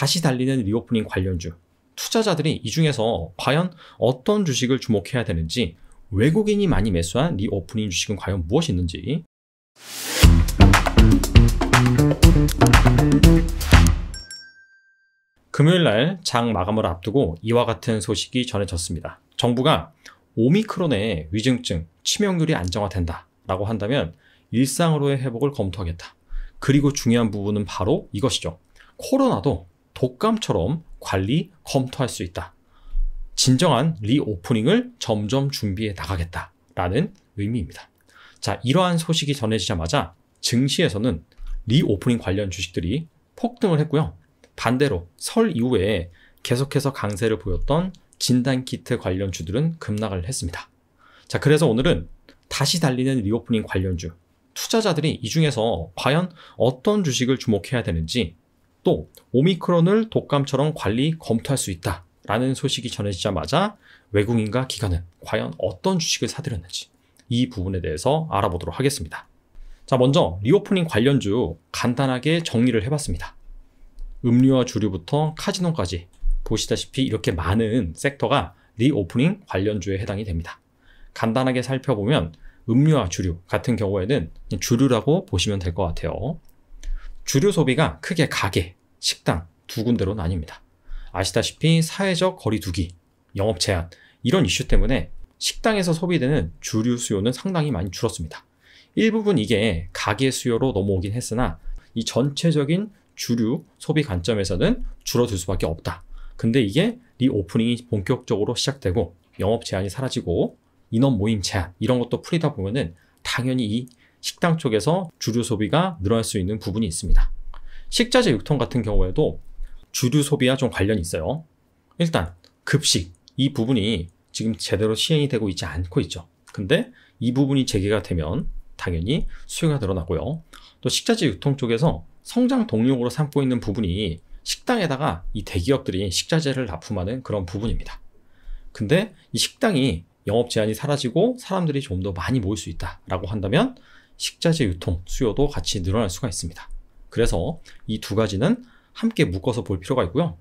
다시 달리는 리오프닝 관련주. 투자자들이 이 중에서 과연 어떤 주식을 주목해야 되는지, 외국인이 많이 매수한 리오프닝 주식은 과연 무엇이 있는지. 금요일 날 장 마감을 앞두고 이와 같은 소식이 전해졌습니다. 정부가 오미크론의 위중증, 치명률이 안정화된다 라고 한다면 일상으로의 회복을 검토하겠다. 그리고 중요한 부분은 바로 이것이죠. 코로나도 독감처럼 관리, 검토할 수 있다. 진정한 리오프닝을 점점 준비해 나가겠다. 라는 의미입니다. 자, 이러한 소식이 전해지자마자 증시에서는 리오프닝 관련 주식들이 폭등을 했고요. 반대로 설 이후에 계속해서 강세를 보였던 진단키트 관련 주들은 급락을 했습니다. 자, 그래서 오늘은 다시 달리는 리오프닝 관련주, 투자자들이 이 중에서 과연 어떤 주식을 주목해야 되는지 또 오미크론을 독감처럼 관리 검토할 수 있다라는 소식이 전해지자마자 외국인과 기관은 과연 어떤 주식을 사들였는지 이 부분에 대해서 알아보도록 하겠습니다. 자, 먼저 리오프닝 관련주 간단하게 정리를 해봤습니다. 음료와 주류부터 카지노까지 보시다시피 이렇게 많은 섹터가 리오프닝 관련주에 해당이 됩니다. 간단하게 살펴보면 음료와 주류 같은 경우에는 주류라고 보시면 될 것 같아요. 주류 소비가 크게 가게, 식당 두 군데로 나뉩니다. 아시다시피 사회적 거리두기, 영업 제한 이런 이슈 때문에 식당에서 소비되는 주류 수요는 상당히 많이 줄었습니다. 일부분 이게 가게 수요로 넘어오긴 했으나 이 전체적인 주류 소비 관점에서는 줄어들 수밖에 없다. 근데 이게 리오프닝이 본격적으로 시작되고 영업 제한이 사라지고 인원 모임 제한 이런 것도 풀이다 보면은 당연히 이 식당 쪽에서 주류 소비가 늘어날 수 있는 부분이 있습니다. 식자재 유통 같은 경우에도 주류 소비와 좀 관련이 있어요. 일단 급식 이 부분이 지금 제대로 시행이 되고 있지 않고 있죠. 근데 이 부분이 재개가 되면 당연히 수요가 늘어나고요. 또 식자재 유통 쪽에서 성장 동력으로 삼고 있는 부분이 식당에다가 이 대기업들이 식자재를 납품하는 그런 부분입니다. 근데 이 식당이 영업 제한이 사라지고 사람들이 좀 더 많이 모일 수 있다라고 한다면 식자재 유통 수요도 같이 늘어날 수가 있습니다. 그래서 이 두 가지는 함께 묶어서 볼 필요가 있고요.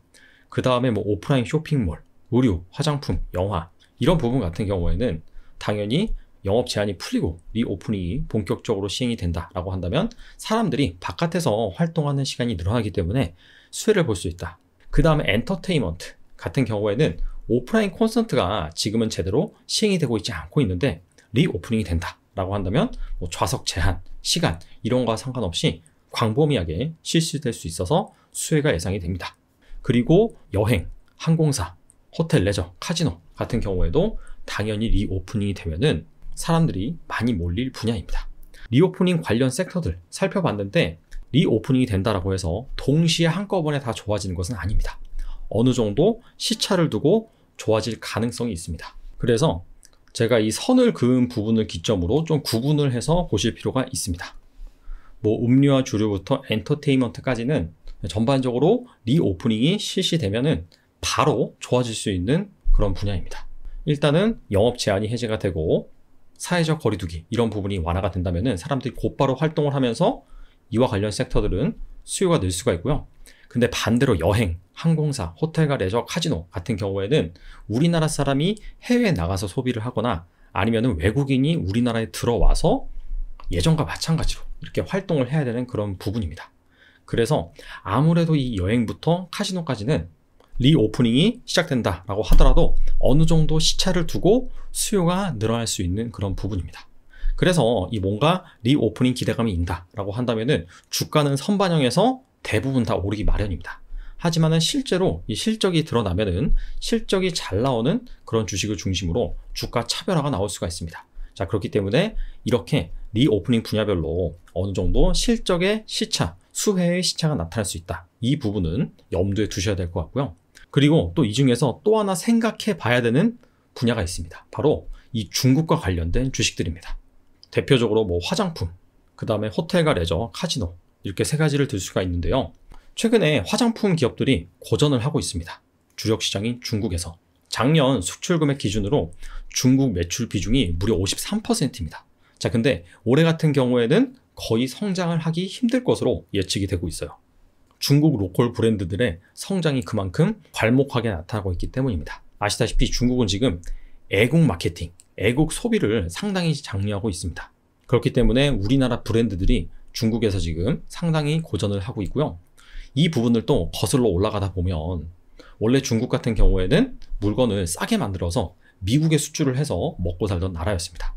그 다음에 뭐 오프라인 쇼핑몰, 의류, 화장품, 영화 이런 부분 같은 경우에는 당연히 영업 제한이 풀리고 리오프닝이 본격적으로 시행이 된다라고 한다면 사람들이 바깥에서 활동하는 시간이 늘어나기 때문에 수혜를 볼 수 있다. 그 다음에 엔터테인먼트 같은 경우에는 오프라인 콘서트가 지금은 제대로 시행이 되고 있지 않고 있는데 리오프닝이 된다라고 한다면 뭐 좌석 제한, 시간 이런 거와 상관없이 광범위하게 실시될 수 있어서 수혜가 예상이 됩니다. 그리고 여행, 항공사, 호텔 레저, 카지노 같은 경우에도 당연히 리오프닝이 되면은 사람들이 많이 몰릴 분야입니다. 리오프닝 관련 섹터들 살펴봤는데 리오프닝이 된다라고 해서 동시에 한꺼번에 다 좋아지는 것은 아닙니다. 어느 정도 시차를 두고 좋아질 가능성이 있습니다. 그래서 제가 이 선을 그은 부분을 기점으로 좀 구분을 해서 보실 필요가 있습니다. 뭐 음료와 주류부터 엔터테인먼트까지는 전반적으로 리오프닝이 실시되면은 바로 좋아질 수 있는 그런 분야입니다. 일단은 영업 제한이 해제가 되고 사회적 거리두기 이런 부분이 완화가 된다면은 사람들이 곧바로 활동을 하면서 이와 관련 섹터들은 수요가 늘 수가 있고요. 근데 반대로 여행, 항공사, 호텔과 레저, 카지노 같은 경우에는 우리나라 사람이 해외에 나가서 소비를 하거나 아니면 외국인이 우리나라에 들어와서 예전과 마찬가지로 이렇게 활동을 해야 되는 그런 부분입니다. 그래서 아무래도 이 여행부터 카지노까지는 리오프닝이 시작된다라고 하더라도 어느 정도 시차를 두고 수요가 늘어날 수 있는 그런 부분입니다. 그래서 이 뭔가 리오프닝 기대감이 있다라고 한다면은 주가는 선반영해서 대부분 다 오르기 마련입니다. 하지만은 실제로 이 실적이 드러나면은 실적이 잘 나오는 그런 주식을 중심으로 주가 차별화가 나올 수가 있습니다. 자, 그렇기 때문에 이렇게 리오프닝 분야별로 어느 정도 실적의 시차, 수혜의 시차가 나타날 수 있다. 이 부분은 염두에 두셔야 될 것 같고요. 그리고 또 이 중에서 또 하나 생각해 봐야 되는 분야가 있습니다. 바로 이 중국과 관련된 주식들입니다. 대표적으로 뭐 화장품, 그 다음에 호텔과 레저, 카지노 이렇게 세 가지를 들 수가 있는데요. 최근에 화장품 기업들이 고전을 하고 있습니다. 주력 시장인 중국에서. 작년 수출 금액 기준으로 중국 매출 비중이 무려 53%입니다. 자, 근데 올해 같은 경우에는 거의 성장을 하기 힘들 것으로 예측이 되고 있어요. 중국 로컬 브랜드들의 성장이 그만큼 괄목하게 나타나고 있기 때문입니다. 아시다시피 중국은 지금 애국 마케팅, 애국 소비를 상당히 장려하고 있습니다. 그렇기 때문에 우리나라 브랜드들이 중국에서 지금 상당히 고전을 하고 있고요. 이 부분을 또 거슬러 올라가다 보면 원래 중국 같은 경우에는 물건을 싸게 만들어서 미국에 수출을 해서 먹고 살던 나라였습니다.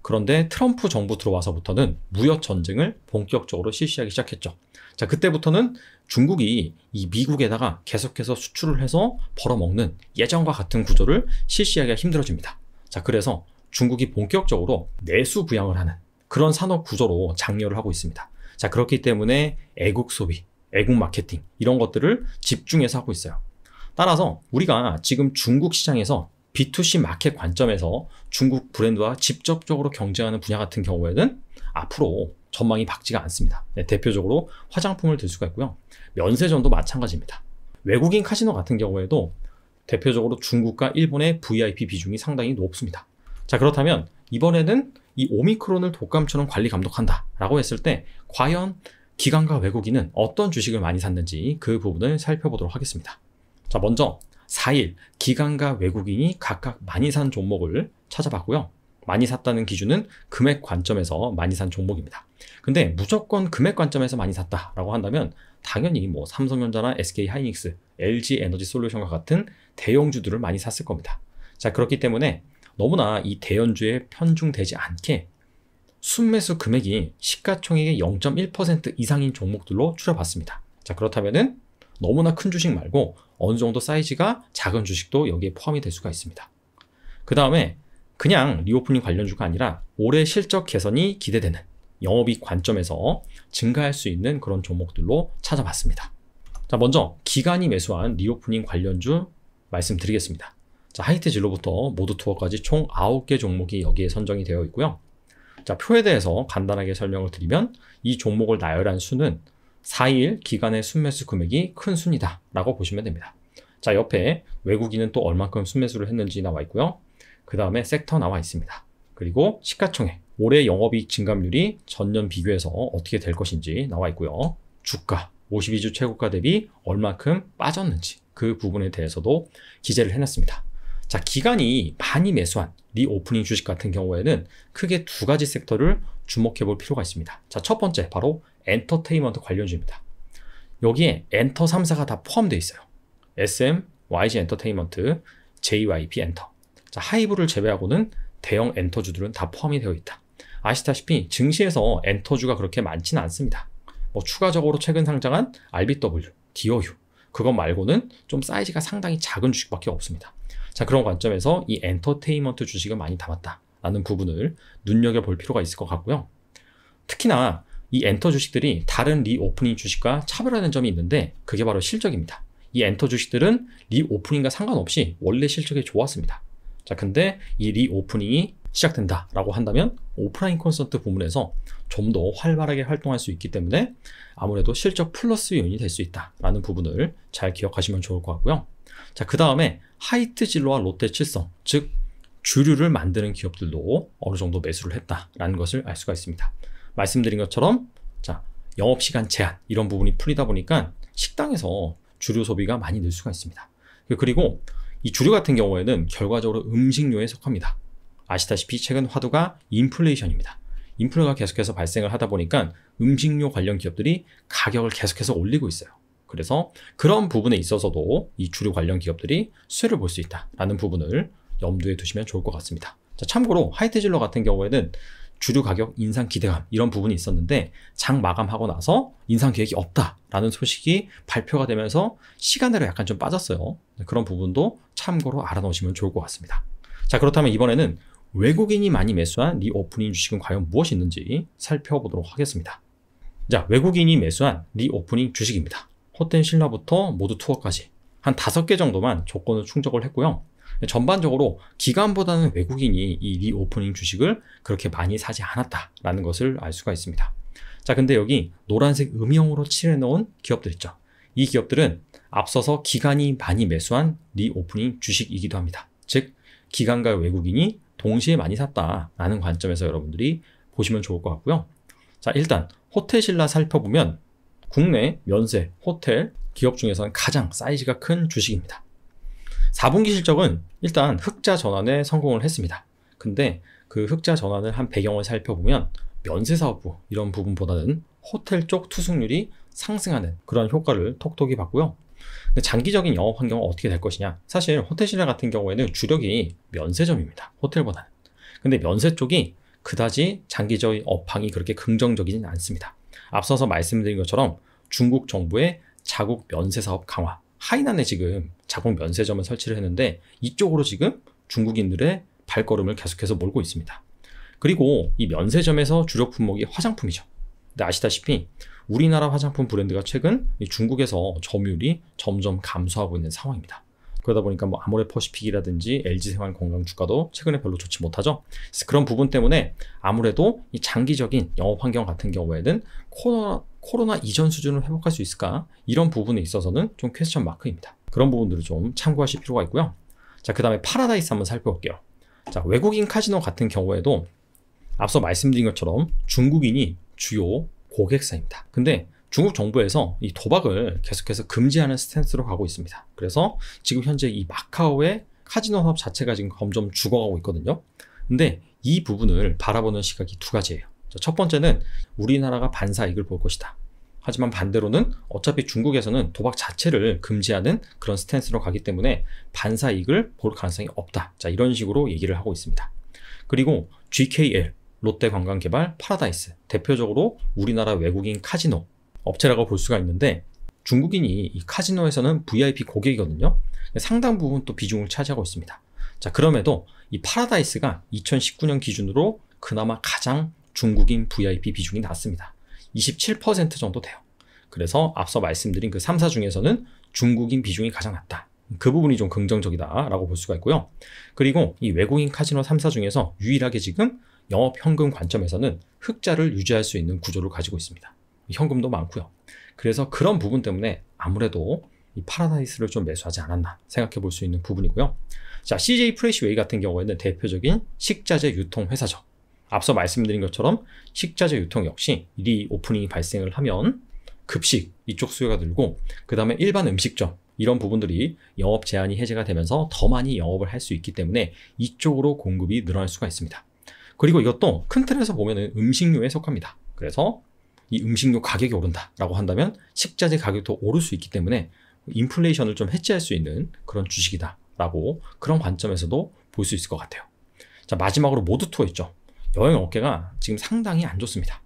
그런데 트럼프 정부 들어와서부터는 무역 전쟁을 본격적으로 실시하기 시작했죠. 자, 그때부터는 중국이 이 미국에다가 계속해서 수출을 해서 벌어먹는 예전과 같은 구조를 실시하기가 힘들어집니다. 자, 그래서 중국이 본격적으로 내수 부양을 하는 그런 산업 구조로 장려를 하고 있습니다. 자, 그렇기 때문에 애국 소비, 애국 마케팅 이런 것들을 집중해서 하고 있어요. 따라서 우리가 지금 중국 시장에서 B2C 마켓 관점에서 중국 브랜드와 직접적으로 경쟁하는 분야 같은 경우에는 앞으로 전망이 밝지가 않습니다. 네, 대표적으로 화장품을 들 수가 있고요. 면세점도 마찬가지입니다. 외국인 카지노 같은 경우에도 대표적으로 중국과 일본의 VIP 비중이 상당히 높습니다. 자, 그렇다면 이번에는 이 오미크론을 독감처럼 관리 감독한다 라고 했을 때 과연 기관과 외국인은 어떤 주식을 많이 샀는지 그 부분을 살펴보도록 하겠습니다. 자, 먼저 4일 기관과 외국인이 각각 많이 산 종목을 찾아봤고요. 많이 샀다는 기준은 금액 관점에서 많이 산 종목입니다. 근데 무조건 금액 관점에서 많이 샀다라고 한다면 당연히 뭐 삼성전자나 SK 하이닉스, LG 에너지 솔루션과 같은 대형주들을 많이 샀을 겁니다. 자, 그렇기 때문에 너무나 이대연주에 편중되지 않게 순매수 금액이 시가총액의 0.1% 이상인 종목들로 추려봤습니다. 자, 그렇다면은 너무나 큰 주식 말고 어느 정도 사이즈가 작은 주식도 여기에 포함이 될 수가 있습니다. 그 다음에 그냥 리오프닝 관련주가 아니라 올해 실적 개선이 기대되는 영업이익 관점에서 증가할 수 있는 그런 종목들로 찾아봤습니다. 자, 먼저 기간이 매수한 리오프닝 관련주 말씀드리겠습니다. 자, 하이트진로부터 모두투어까지총 9개 종목이 여기에 선정이 되어 있고요. 자, 표에 대해서 간단하게 설명을 드리면 이 종목을 나열한 수는 4일 기간의 순매수 금액이 큰 순이다 라고 보시면 됩니다. 자 옆에 외국인은 또 얼만큼 순매수를 했는지 나와 있고요. 그 다음에 섹터 나와 있습니다. 그리고 시가총액, 올해 영업이익 증감률이 전년 비교해서 어떻게 될 것인지 나와 있고요. 주가, 52주 최고가 대비 얼만큼 빠졌는지 그 부분에 대해서도 기재를 해놨습니다. 자, 기간이 많이 매수한 리오프닝 주식 같은 경우에는 크게 두 가지 섹터를 주목해 볼 필요가 있습니다. 자, 첫 번째 바로 엔터테인먼트 관련주입니다. 여기에 엔터 3사가 다 포함되어 있어요. SM, YG 엔터테인먼트, JYP 엔터. 자, 하이브를 제외하고는 대형 엔터주들은 다 포함이 되어 있다. 아시다시피 증시에서 엔터주가 그렇게 많지는 않습니다. 뭐 추가적으로 최근 상장한 RBW, DOU 그것 말고는 좀 사이즈가 상당히 작은 주식밖에 없습니다. 자 그런 관점에서 이 엔터테인먼트 주식을 많이 담았다라는 부분을 눈여겨볼 필요가 있을 것 같고요. 특히나 이 엔터 주식들이 다른 리오프닝 주식과 차별화된 점이 있는데 그게 바로 실적입니다. 이 엔터 주식들은 리오프닝과 상관없이 원래 실적이 좋았습니다. 자, 근데 이 리오프닝이 시작된다라고 한다면 오프라인 콘서트 부문에서 좀 더 활발하게 활동할 수 있기 때문에 아무래도 실적 플러스 요인이 될 수 있다라는 부분을 잘 기억하시면 좋을 것 같고요. 자, 그 다음에 하이트 진로와 롯데 칠성, 즉 주류를 만드는 기업들도 어느 정도 매수를 했다라는 것을 알 수가 있습니다. 말씀드린 것처럼 자 영업시간 제한 이런 부분이 풀리다 보니까 식당에서 주류 소비가 많이 늘 수가 있습니다. 그리고 이 주류 같은 경우에는 결과적으로 음식료에 속합니다. 아시다시피 최근 화두가 인플레이션입니다. 인플레가 계속해서 발생을 하다 보니까 음식료 관련 기업들이 가격을 계속해서 올리고 있어요. 그래서 그런 부분에 있어서도 이 주류 관련 기업들이 수혜를 볼 수 있다라는 부분을 염두에 두시면 좋을 것 같습니다. 자, 참고로 하이테질러 같은 경우에는 주류 가격 인상 기대감 이런 부분이 있었는데 장 마감하고 나서 인상 계획이 없다라는 소식이 발표가 되면서 시간대로 약간 좀 빠졌어요. 네, 그런 부분도 참고로 알아놓으시면 좋을 것 같습니다. 자 그렇다면 이번에는 외국인이 많이 매수한 리오프닝 주식은 과연 무엇이 있는지 살펴보도록 하겠습니다. 자, 외국인이 매수한 리오프닝 주식입니다. 호텔 신라부터 모두 투어까지 한5개 정도만 조건을 충족을 했고요. 전반적으로 기관보다는 외국인이 이 리오프닝 주식을 그렇게 많이 사지 않았다라는 것을 알 수가 있습니다. 자, 근데 여기 노란색 음영으로 칠해놓은 기업들 있죠. 이 기업들은 앞서서 기관이 많이 매수한 리오프닝 주식이기도 합니다. 즉, 기관과 외국인이 동시에 많이 샀다라는 관점에서 여러분들이 보시면 좋을 것 같고요. 자, 일단 호텔신라 살펴보면 국내 면세, 호텔, 기업 중에서는 가장 사이즈가 큰 주식입니다. 4분기 실적은 일단 흑자 전환에 성공을 했습니다. 근데 그 흑자 전환을 한 배경을 살펴보면 면세사업부 이런 부분보다는 호텔 쪽 투숙률이 상승하는 그런 효과를 톡톡히 봤고요. 근데 장기적인 영업 환경은 어떻게 될 것이냐? 사실 호텔 시장 같은 경우에는 주력이 면세점입니다. 호텔보다는. 근데 면세 쪽이 그다지 장기적인 업황이 그렇게 긍정적이진 않습니다. 앞서서 말씀드린 것처럼 중국 정부의 자국 면세 사업 강화 하이난에 지금 자국 면세점을 설치를 했는데 이쪽으로 지금 중국인들의 발걸음을 계속해서 몰고 있습니다. 그리고 이 면세점에서 주력 품목이 화장품이죠. 근데 아시다시피 우리나라 화장품 브랜드가 최근 중국에서 점유율이 점점 감소하고 있는 상황입니다. 그러다 보니까 뭐 아모레퍼시픽이라든지 LG생활건강 주가도 최근에 별로 좋지 못하죠. 그런 부분 때문에 아무래도 이 장기적인 영업 환경 같은 경우에는 코로나, 코로나 이전 수준을 회복할 수 있을까? 이런 부분에 있어서는 좀 퀘스천 마크입니다. 그런 부분들을 좀 참고하실 필요가 있고요. 자, 그 다음에 파라다이스 한번 살펴볼게요. 자, 외국인 카지노 같은 경우에도 앞서 말씀드린 것처럼 중국인이 주요 고객사입니다. 근데 중국 정부에서 이 도박을 계속해서 금지하는 스탠스로 가고 있습니다. 그래서 지금 현재 이 마카오의 카지노 사업 자체가 지금 점점 죽어가고 있거든요. 근데 이 부분을 바라보는 시각이 두 가지예요. 첫 번째는 우리나라가 반사 익을볼 것이다. 하지만 반대로는 어차피 중국에서는 도박 자체를 금지하는 그런 스탠스로 가기 때문에 반사 익을볼 가능성이 없다. 자, 이런 식으로 얘기를 하고 있습니다. 그리고 GKL, 롯데관광개발 파라다이스, 대표적으로 우리나라 외국인 카지노 업체라고 볼 수가 있는데 중국인이 이 카지노에서는 VIP 고객이거든요. 상당 부분 또 비중을 차지하고 있습니다. 자, 그럼에도 이 파라다이스가 2019년 기준으로 그나마 가장 중국인 VIP 비중이 낮습니다. 27% 정도 돼요. 그래서 앞서 말씀드린 그 3사 중에서는 중국인 비중이 가장 낮다. 그 부분이 좀 긍정적이다라고 볼 수가 있고요. 그리고 이 외국인 카지노 3사 중에서 유일하게 지금 영업 현금 관점에서는 흑자를 유지할 수 있는 구조를 가지고 있습니다. 현금도 많고요. 그래서 그런 부분 때문에 아무래도 이 파라다이스를 좀 매수하지 않았나 생각해 볼 수 있는 부분이고요. 자, CJ 프레시웨이 같은 경우에는 대표적인 식자재 유통 회사죠. 앞서 말씀드린 것처럼 식자재 유통 역시 리오프닝이 발생을 하면 급식 이쪽 수요가 늘고 그 다음에 일반 음식점 이런 부분들이 영업 제한이 해제가 되면서 더 많이 영업을 할 수 있기 때문에 이쪽으로 공급이 늘어날 수가 있습니다. 그리고 이것도 큰 틀에서 보면 음식료에 속합니다. 그래서 이 음식료 가격이 오른다라고 한다면 식자재 가격도 오를 수 있기 때문에 인플레이션을 좀 해체할 수 있는 그런 주식이다라고 그런 관점에서도 볼 수 있을 것 같아요. 자 마지막으로 모드 투어 있죠. 여행 업계가 지금 상당히 안 좋습니다.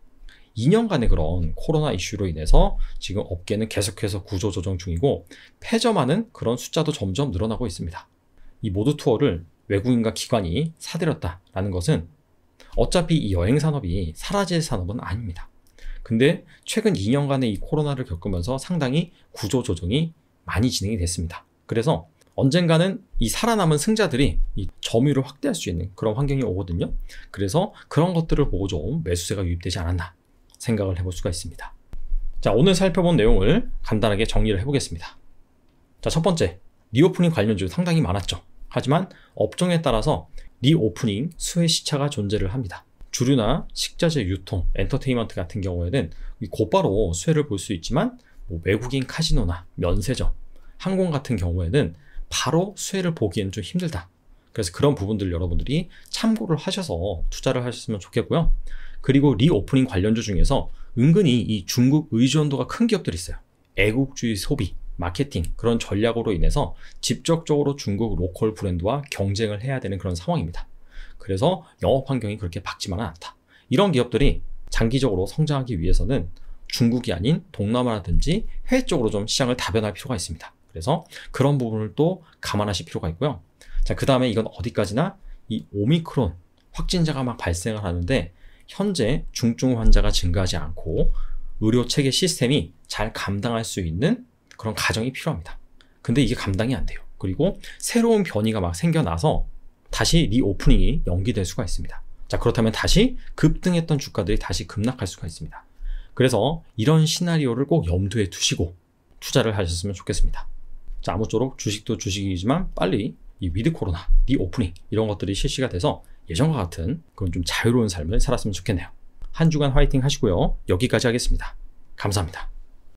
2년간의 그런 코로나 이슈로 인해서 지금 업계는 계속해서 구조 조정 중이고 폐점하는 그런 숫자도 점점 늘어나고 있습니다. 이 모드 투어를 외국인과 기관이 사들였다라는 것은 어차피 이 여행 산업이 사라질 산업은 아닙니다. 근데 최근 2년간의 이 코로나를 겪으면서 상당히 구조 조정이 많이 진행이 됐습니다. 그래서 언젠가는 이 살아남은 승자들이 이 점유를 확대할 수 있는 그런 환경이 오거든요. 그래서 그런 것들을 보고 좀 매수세가 유입되지 않았나 생각을 해볼 수가 있습니다. 자, 오늘 살펴본 내용을 간단하게 정리를 해보겠습니다. 자, 첫 번째, 리오프닝 관련주 상당히 많았죠. 하지만 업종에 따라서 리오프닝 수혜 시차가 존재를 합니다. 주류나 식자재 유통, 엔터테인먼트 같은 경우에는 곧바로 수혜를 볼 수 있지만 뭐 외국인 카지노나 면세점, 항공 같은 경우에는 바로 수혜를 보기에는좀 힘들다. 그래서 그런 부분들 여러분들이 참고를 하셔서 투자를 하셨으면 좋겠고요. 그리고 리오프닝 관련주 중에서 은근히 이 중국 의존도가 큰 기업들이 있어요. 애국주의 소비, 마케팅 그런 전략으로 인해서 직접적으로 중국 로컬 브랜드와 경쟁을 해야 되는 그런 상황입니다. 그래서 영업 환경이 그렇게 밝지만은 않다. 이런 기업들이 장기적으로 성장하기 위해서는 중국이 아닌 동남아라든지 해외 쪽으로 좀 시장을 다변할 필요가 있습니다. 그래서 그런 부분을 또 감안하실 필요가 있고요. 자, 그 다음에 이건 어디까지나 이 오미크론 확진자가 막 발생을 하는데 현재 중증 환자가 증가하지 않고 의료 체계 시스템이 잘 감당할 수 있는 그런 가정이 필요합니다. 근데 이게 감당이 안 돼요. 그리고 새로운 변이가 막 생겨나서 다시 리오프닝이 연기될 수가 있습니다. 자, 그렇다면 다시 급등했던 주가들이 다시 급락할 수가 있습니다. 그래서 이런 시나리오를 꼭 염두에 두시고 투자를 하셨으면 좋겠습니다. 자, 아무쪼록 주식도 주식이지만 빨리 이 위드 코로나, 리오프닝 이런 것들이 실시가 돼서 예전과 같은 그런 좀 자유로운 삶을 살았으면 좋겠네요. 한 주간 화이팅 하시고요. 여기까지 하겠습니다. 감사합니다.